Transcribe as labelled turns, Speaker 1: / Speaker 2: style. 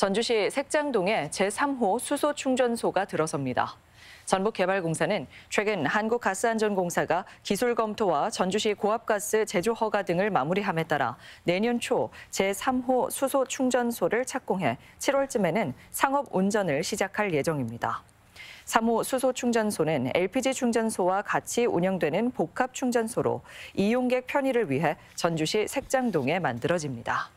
Speaker 1: 전주시 색장동에 제3호 수소 충전소가 들어섭니다. 전북개발공사는 최근 한국가스안전공사가 기술 검토와 전주시 고압가스 제조 허가 등을 마무리함에 따라 내년 초 제3호 수소 충전소를 착공해 7월쯤에는 상업 운전을 시작할 예정입니다. 3호 수소 충전소는 LPG 충전소와 같이 운영되는 복합 충전소로 이용객 편의를 위해 전주시 색장동에 만들어집니다.